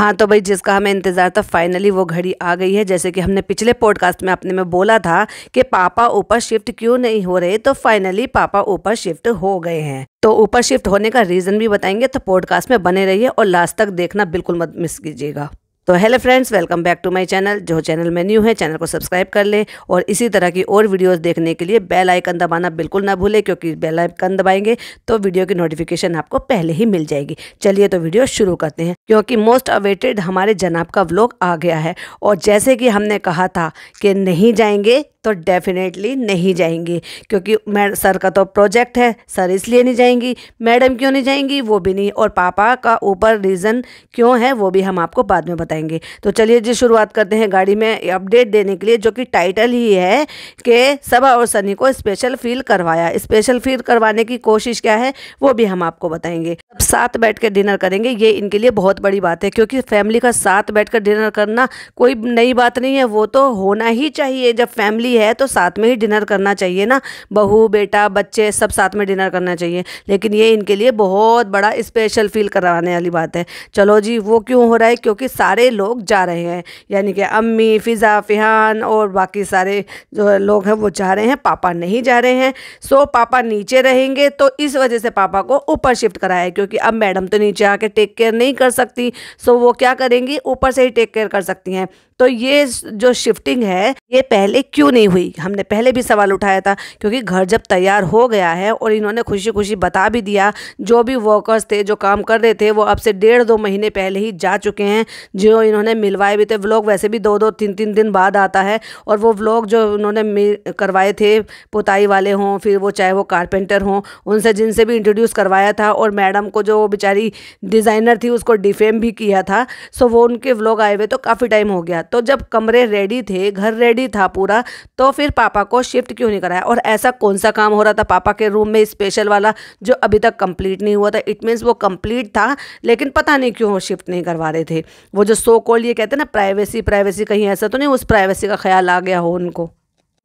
हाँ तो भाई जिसका हमें इंतज़ार था फाइनली वो घड़ी आ गई है जैसे कि हमने पिछले पॉडकास्ट में अपने में बोला था कि पापा ऊपर शिफ्ट क्यों नहीं हो रहे तो फाइनली पापा ऊपर शिफ्ट हो गए हैं तो ऊपर शिफ्ट होने का रीज़न भी बताएंगे तो पॉडकास्ट में बने रहिए और लास्ट तक देखना बिल्कुल मत मिस कीजिएगा तो hello friends welcome back to my channel जो चैनल में न्यू है चैनल को सब्सक्राइब कर ले और इसी तरह की और वीडियोस देखने के लिए बेल आइकन दबाना बिल्कुल ना भूले क्योंकि बेल आइकन दबाएंगे तो वीडियो की नोटिफिकेशन आपको पहले ही मिल जाएगी चलिए तो वीडियो शुरू करते हैं क्योंकि मोस्ट अवेटेड हमारे जनाब का व्लॉग आ गया है और जैसे कि हमने कहा था कि नहीं जाएंगे तो डेफिनेटली नहीं जाएंगी क्योंकि मैं सर का तो प्रोजेक्ट है सर इसलिए नहीं जाएंगी मैडम क्यों नहीं जाएंगी वो भी नहीं और पापा का ऊपर रीज़न क्यों है वो भी हम आपको बाद में बताएंगे तो चलिए जी शुरुआत करते हैं गाड़ी में अपडेट देने के लिए जो कि टाइटल ही है कि सभा और सनी को स्पेशल फील करवाया स्पेशल फील करवाने की कोशिश क्या है वो भी हम आपको बताएंगे सब साथ बैठ कर डिनर करेंगे ये इनके लिए बहुत बड़ी बात है क्योंकि फैमिली का साथ बैठ कर डिनर करना कोई नई बात नहीं है वो तो होना ही चाहिए जब फैमिली फैमिली है तो साथ में ही डिनर करना चाहिए ना बहू बेटा बच्चे सब साथ में डिनर करना चाहिए लेकिन ये इनके लिए बहुत बड़ा स्पेशल फील करवाने वाली बात है चलो जी वो क्यों हो रहा है क्योंकि सारे लोग जा रहे हैं यानी कि अम्मी फ़िज़ा फ़िहान और बाकी सारे जो लोग हैं वो जा रहे हैं पापा नहीं जा रहे हैं सो पापा नीचे रहेंगे तो इस वजह से पापा को ऊपर शिफ्ट कराया है क्योंकि अब मैडम तो नीचे आके टेक केयर नहीं कर सकती सो वो क्या करेंगी ऊपर से ही टेक केयर कर सकती हैं तो ये जो शिफ्टिंग है ये पहले क्यों नहीं नहीं हुई हमने पहले भी सवाल उठाया था क्योंकि घर जब तैयार हो गया है और इन्होंने खुशी खुशी बता भी दिया जो भी वर्कर्स थे जो काम कर रहे थे वो अब से डेढ़ दो महीने पहले ही जा चुके हैं जो इन्होंने मिलवाए भी थे व्लॉग वैसे भी दो दो तीन तीन दिन बाद आता है और वो व्लॉग जो उन्होंने करवाए थे पोताई वाले हों फिर वो चाहे वो कारपेंटर हों उनसे जिनसे भी इंट्रोड्यूस करवाया था और मैडम को जो बेचारी डिज़ाइनर थी उसको डिफेम भी किया था सो वो उनके व्लॉग आए हुए तो काफ़ी टाइम हो गया तो जब कमरे रेडी थे घर रेडी था पूरा तो फिर पापा को शिफ्ट क्यों नहीं कराया और ऐसा कौन सा काम हो रहा था पापा के रूम में स्पेशल वाला जो अभी तक कंप्लीट नहीं हुआ था इट मीन्स वो कंप्लीट था लेकिन पता नहीं क्यों वो शिफ्ट नहीं करवा रहे थे वो जो सो कॉल ये कहते हैं ना प्राइवेसी प्राइवेसी कहीं ऐसा तो नहीं उस प्राइवेसी का ख्याल आ गया हो उनको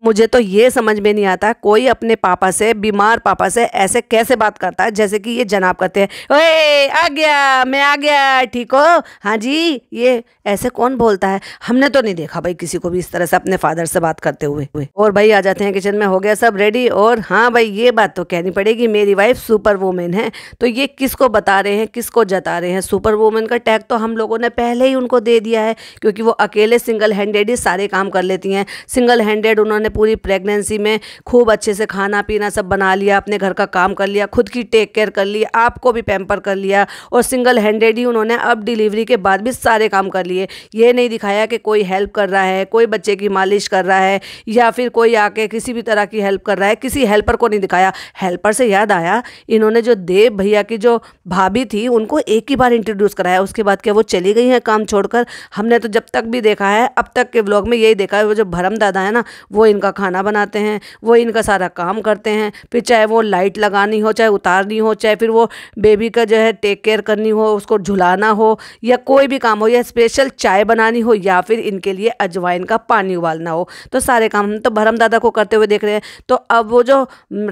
मुझे तो ये समझ में नहीं आता कोई अपने पापा से बीमार पापा से ऐसे कैसे बात करता है जैसे कि ये जनाब करते हैं ओए आ गया मैं आ गया ठीक हो हाँ जी ये ऐसे कौन बोलता है हमने तो नहीं देखा भाई किसी को भी इस तरह से अपने फादर से बात करते हुए और भाई आ जाते हैं किचन में हो गया सब रेडी और हाँ भाई ये बात तो कहनी पड़ेगी मेरी वाइफ सुपर वूमेन है तो ये किसको बता रहे हैं किसको जता रहे हैं सुपर वूमेन का टैग तो हम लोगों ने पहले ही उनको दे दिया है क्योंकि वो अकेले सिंगल हैंडेड ही सारे काम कर लेती हैं सिंगल हैंडेड उन्होंने पूरी प्रेगनेंसी में खूब अच्छे से खाना पीना सब बना लिया अपने घर का काम कर लिया खुद की टेक केयर कर ली आपको भी पैम्पर कर लिया और सिंगल हैंडेड ही उन्होंने अब डिलीवरी के बाद भी सारे काम कर लिए ये नहीं दिखाया कि कोई हेल्प कर रहा है कोई बच्चे की मालिश कर रहा है या फिर कोई आके किसी भी तरह की हेल्प कर रहा है किसी हेल्पर को नहीं दिखाया हेल्पर से याद आया इन्होंने जो देव भैया की जो भाभी थी उनको एक ही बार इंट्रोड्यूस कराया उसके बाद क्या वो चली गई हैं काम छोड़कर हमने तो जब तक भी देखा है अब तक के ब्लॉग में यही देखा है वो जो भरम दादा है ना वो इनका खाना बनाते हैं वो इनका सारा काम करते हैं फिर चाहे वो लाइट लगानी हो चाहे उतारनी हो चाहे फिर वो बेबी का जो है टेक केयर करनी हो उसको झुलाना हो या कोई भी काम हो या स्पेशल चाय बनानी हो या फिर इनके लिए अजवाइन का पानी उबालना हो तो सारे काम हम तो भरम दादा को करते हुए देख रहे हैं तो अब वो जो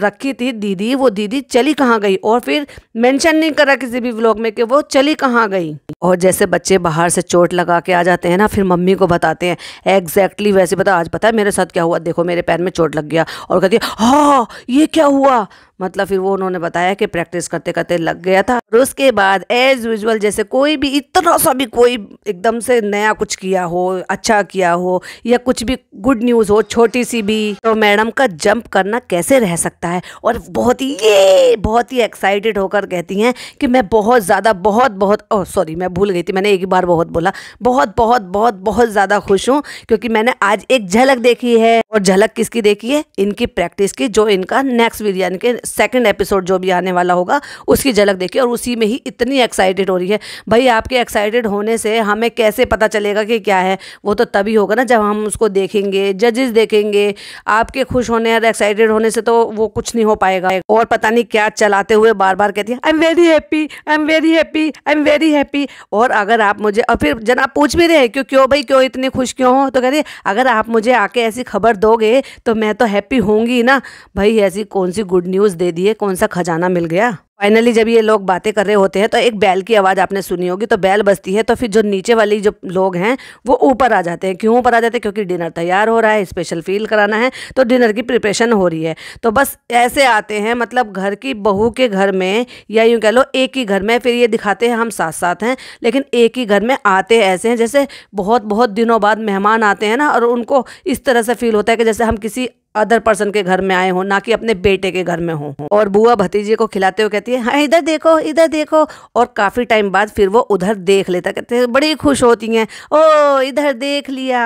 रखी थी दीदी वो दीदी चली कहाँ गई और फिर मैंशन नहीं करा किसी भी ब्लॉग में कि वो चली कहाँ गई और जैसे बच्चे बाहर से चोट लगा के आ जाते हैं ना फिर मम्मी को बताते हैं एग्जैक्टली वैसे बता आज पता है मेरे साथ क्या हुआ देखो मेरे पैर में चोट लग गया और कहती है हाँ ये क्या हुआ मतलब फिर वो उन्होंने बताया कि प्रैक्टिस करते करते लग गया था और उसके बाद एज यूजल जैसे कोई भी इतना सा भी कोई एकदम से नया कुछ किया हो अच्छा किया हो या कुछ भी गुड न्यूज़ हो छोटी सी भी तो मैडम का जंप करना कैसे रह सकता है और बहुत ही ये बहुत ही एक्साइटेड होकर कहती हैं कि मैं बहुत ज़्यादा बहुत बहुत सॉरी oh, मैं भूल गई थी मैंने एक बार बहुत बोला बहुत बहुत बहुत बहुत ज़्यादा खुश हूँ क्योंकि मैंने आज एक झलक देखी है और झलक किसकी देखी है इनकी प्रैक्टिस की जो इनका नेक्स्ट वीडियो यानी सेकंड एपिसोड जो भी आने वाला होगा उसकी झलक देखी और उसी में ही इतनी एक्साइटेड हो रही है भाई आपके एक्साइटेड होने से हमें कैसे पता चलेगा कि क्या है वो तो तभी होगा ना जब हम उसको देखेंगे जजेस देखेंगे आपके खुश होने और एक्साइटेड होने से तो वो कुछ नहीं हो पाएगा और पता नहीं क्या चलाते हुए बार बार कहती है I am very happy I am very happy I am very happy और अगर आप मुझे और फिर जना पूछ भी रहे हैं क्यों क्यों भाई क्यों इतनी खुश क्यों हो तो कह रही अगर आप मुझे आके ऐसी खबर दोगे तो मैं तो हैप्पी होंगी ना भाई ऐसी कौन सी गुड न्यूज़ रोज दे दिए कौन सा खजाना मिल गया फाइनली जब ये लोग बातें कर रहे होते हैं तो एक बैल की आवाज़ आपने सुनी होगी तो बैल बजती है तो फिर जो नीचे वाली जो लोग हैं वो ऊपर आ जाते हैं क्यों ऊपर आ जाते हैं क्योंकि डिनर तैयार हो रहा है स्पेशल फील कराना है तो डिनर की प्रिपरेशन हो रही है तो बस ऐसे आते हैं मतलब घर की बहू के घर में या यूँ कह लो एक ही घर में फिर ये दिखाते हैं हम साथ साथ हैं लेकिन एक ही घर में आते ऐसे हैं जैसे बहुत बहुत दिनों बाद मेहमान आते हैं ना और उनको इस तरह से फील होता है कि जैसे हम किसी अदर पर्सन के घर में आए हों ना कि अपने बेटे के घर में हो और बुआ भतीजे को खिलाते हुए कहती है हाँ इधर देखो इधर देखो और काफ़ी टाइम बाद फिर वो उधर देख लेता कहते हैं बड़ी खुश होती हैं ओ इधर देख लिया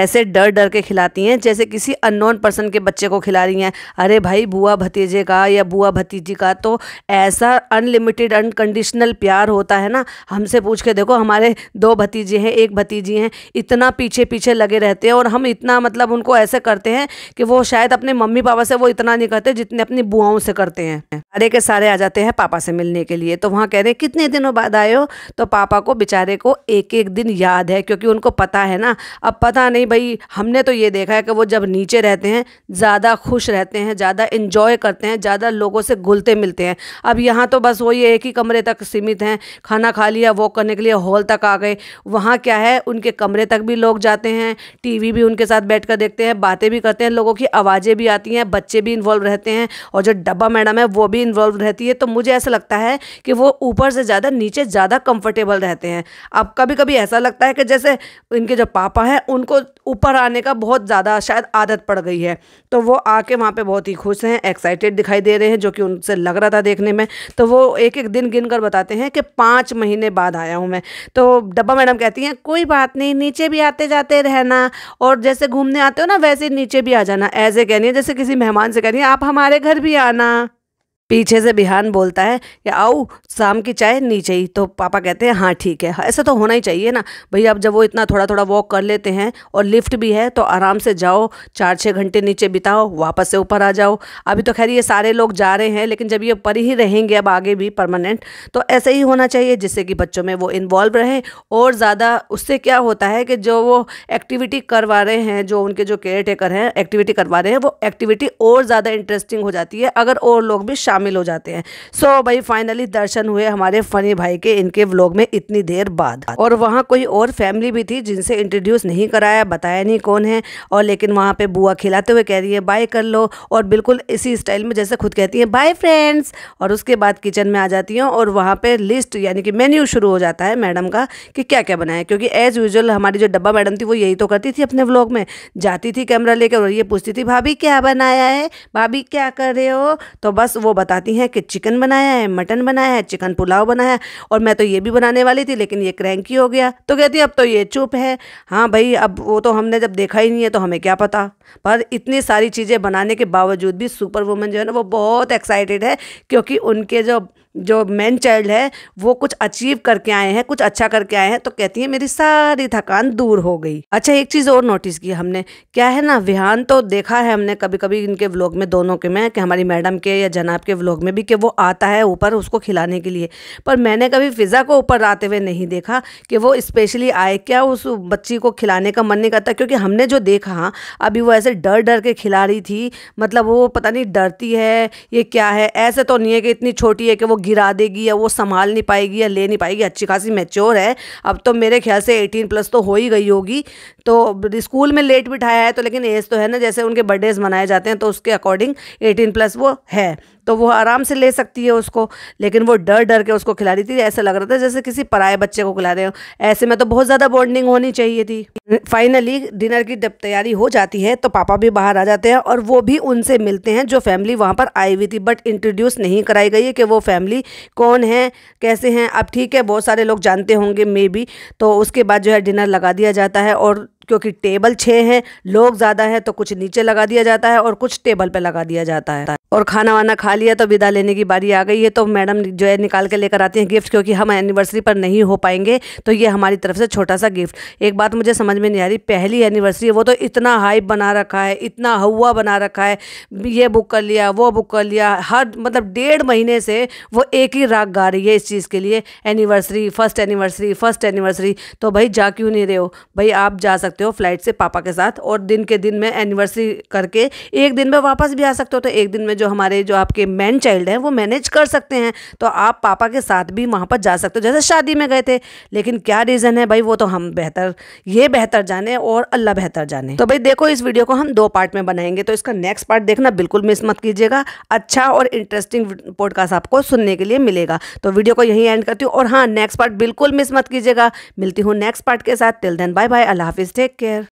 ऐसे डर डर के खिलाती हैं जैसे किसी अननोन पर्सन के बच्चे को खिला रही हैं अरे भाई बुआ भतीजे का या बुआ भतीजी का तो ऐसा अनलिमिटेड अनकंडीशनल प्यार होता है ना हमसे पूछ के देखो हमारे दो भतीजे हैं एक भतीजी हैं इतना पीछे पीछे लगे रहते हैं और हम इतना मतलब उनको ऐसे करते हैं कि वो शायद अपने मम्मी पापा से वो इतना नहीं करते जितने अपनी बुआओं से करते हैं अरे के सारे आ जाते हैं पापा से मिलने के लिए तो वहाँ कह रहे हैं कितने दिनों बाद आए हो तो पापा को बेचारे को एक एक दिन याद है क्योंकि उनको पता है ना अब पता नहीं नहीं भाई हमने तो ये देखा है कि वो जब नीचे रहते हैं ज़्यादा खुश रहते हैं ज़्यादा इन्जॉय करते हैं ज़्यादा लोगों से घुलते मिलते हैं अब यहाँ तो बस वही एक ही कमरे तक सीमित हैं खाना खा लिया वॉक करने के लिए हॉल तक आ गए वहाँ क्या है उनके कमरे तक भी लोग जाते हैं टी भी उनके साथ बैठ कर देखते हैं बातें भी करते हैं लोगों की आवाज़ें भी आती हैं बच्चे भी इन्वॉल्व रहते हैं और जो डब्बा मैडम है वो भी इन्वॉल्व रहती है तो मुझे ऐसा लगता है कि वो ऊपर से ज़्यादा नीचे ज़्यादा कंफर्टेबल रहते हैं अब कभी कभी ऐसा लगता है कि जैसे इनके जो पापा हैं उनको ऊपर आने का बहुत ज़्यादा शायद आदत पड़ गई है तो वो आके वहाँ पे बहुत ही खुश हैं एक्साइटेड दिखाई दे रहे हैं जो कि उनसे लग रहा था देखने में तो वो एक एक दिन गिन कर बताते हैं कि पाँच महीने बाद आया हूँ मैं तो डब्बा मैडम कहती हैं कोई बात नहीं नीचे भी आते जाते रहना और जैसे घूमने आते हो ना वैसे नीचे भी आ जाना ऐसे कहनी है जैसे किसी मेहमान से कहनी है आप हमारे घर भी आना पीछे से बिहान बोलता है कि आओ शाम की चाय नीचे ही तो पापा कहते हैं हाँ ठीक है हाँ, ऐसा तो होना ही चाहिए ना भाई अब जब वो इतना थोड़ा थोड़ा वॉक कर लेते हैं और लिफ्ट भी है तो आराम से जाओ चार छः घंटे नीचे बिताओ वापस से ऊपर आ जाओ अभी तो खैर ये सारे लोग जा रहे हैं लेकिन जब ये पर ही रहेंगे अब आगे भी परमानेंट तो ऐसे ही होना चाहिए जिससे कि बच्चों में वो इन्वॉल्व रहें और ज़्यादा उससे क्या होता है कि जो वो एक्टिविटी करवा रहे हैं जो उनके जो केयर टेकर हैं एक्टिविटी करवा रहे हैं वो एक्टिविटी और ज़्यादा इंटरेस्टिंग हो जाती है अगर और लोग भी शामिल शामिल हो जाते हैं सो so, भाई फाइनली दर्शन हुए हमारे फनी भाई के इनके व्लॉग में इतनी देर बाद और वहाँ कोई और फैमिली भी थी जिनसे इंट्रोड्यूस नहीं कराया बताया नहीं कौन है और लेकिन वहाँ पे बुआ खिलाते हुए कह रही है बाय कर लो और बिल्कुल इसी स्टाइल में जैसे खुद कहती है बाय फ्रेंड्स और उसके बाद किचन में आ जाती हूँ और वहाँ पर लिस्ट यानी कि मेन्यू शुरू हो जाता है मैडम का कि क्या क्या बनाया क्योंकि एज यूजल हमारी जो डब्बा मैडम थी वो यही तो करती थी अपने व्लॉग में जाती थी कैमरा लेकर और ये पूछती थी भाभी क्या बनाया है भाभी क्या कर रहे हो तो बस वो बता बताती हैं कि चिकन बनाया है मटन बनाया है चिकन पुलाव बनाया है और मैं तो ये भी बनाने वाली थी लेकिन ये क्रैंकी हो गया तो कहती अब तो ये चुप है हाँ भाई अब वो तो हमने जब देखा ही नहीं है तो हमें क्या पता पर इतनी सारी चीज़ें बनाने के बावजूद भी सुपर वुमन जो है ना वो बहुत एक्साइटेड है क्योंकि उनके जो जो मैन चाइल्ड है वो कुछ अचीव करके आए हैं कुछ अच्छा करके आए हैं तो कहती है मेरी सारी थकान दूर हो गई अच्छा एक चीज़ और नोटिस की हमने क्या है ना विहान तो देखा है हमने कभी कभी इनके व्लॉग में दोनों के में कि हमारी मैडम के या जनाब के व्लॉग में भी कि वो आता है ऊपर उसको खिलाने के लिए पर मैंने कभी फ़िज़ा को ऊपर आते हुए नहीं देखा कि वो स्पेशली आए क्या उस बच्ची को खिलाने का मन नहीं करता क्योंकि हमने जो देखा हाँ, अभी वो ऐसे डर डर के खिला रही थी मतलब वो पता नहीं डरती है ये क्या है ऐसे तो नहीं है कि इतनी छोटी है कि वो गिरा देगी या वो संभाल नहीं पाएगी या ले नहीं पाएगी अच्छी खासी मेच्योर है अब तो मेरे ख्याल से एटीन प्लस तो हो ही गई होगी तो स्कूल में लेट बिठाया है तो लेकिन एज तो है ना जैसे उनके बर्थडेज मनाए जाते हैं तो उसके अकॉर्डिंग एटीन प्लस वो है तो वो आराम से ले सकती है उसको लेकिन वो डर डर के उसको खिला रही थी ऐसा लग रहा था जैसे किसी पराए बच्चे को खिला रहे हो ऐसे में तो बहुत ज़्यादा बॉन्डिंग होनी चाहिए थी फाइनली डिनर की जब तैयारी हो जाती है तो पापा भी बाहर आ जाते हैं और वो भी उनसे मिलते हैं जो फैमिली वहाँ पर आई हुई थी बट इंट्रोड्यूस नहीं कराई गई है कि वो फैमिली कौन है कैसे हैं अब ठीक है बहुत सारे लोग जानते होंगे मे बी तो उसके बाद जो है डिनर लगा दिया जाता है और क्योंकि टेबल छः हैं लोग ज़्यादा हैं तो कुछ नीचे लगा दिया जाता है और कुछ टेबल पे लगा दिया जाता है और खाना वाना खा लिया तो विदा लेने की बारी आ गई है तो मैडम जो है निकाल के लेकर आती हैं गिफ्ट क्योंकि हम एनिवर्सरी पर नहीं हो पाएंगे तो ये हमारी तरफ से छोटा सा गिफ्ट एक बात मुझे समझ में नहीं आ रही पहली एनिवर्सरी वो तो इतना हाइप बना रखा है इतना हवा बना रखा है ये बुक कर लिया वो बुक कर लिया हर मतलब डेढ़ महीने से वो एक ही राग गा रही है इस चीज़ के लिए anniversary first anniversary first anniversary तो भाई जा क्यों नहीं रहे हो भाई आप जा सकते सकते हो फ्लाइट से पापा के साथ और दिन के दिन में एनिवर्सरी करके एक दिन में वापस भी आ सकते हो तो एक दिन में जो हमारे जो आपके मैन चाइल्ड हैं वो मैनेज कर सकते हैं तो आप पापा के साथ भी वहाँ पर जा सकते हो जैसे शादी में गए थे लेकिन क्या रीज़न है भाई वो तो हम बेहतर ये बेहतर जाने और अल्लाह बेहतर जाने तो भाई देखो इस वीडियो को हम दो पार्ट में बनाएंगे तो इसका नेक्स्ट पार्ट देखना बिल्कुल मिस मत कीजिएगा अच्छा और इंटरेस्टिंग पॉडकास्ट आपको सुनने के लिए मिलेगा तो वीडियो को यहीं एंड करती हूँ और हाँ नेक्स्ट पार्ट बिल्कुल मिस मत कीजिएगा मिलती हूँ नेक्स्ट पार्ट के साथ टिल देन बाय बाय अल्लाह हाफिज़ você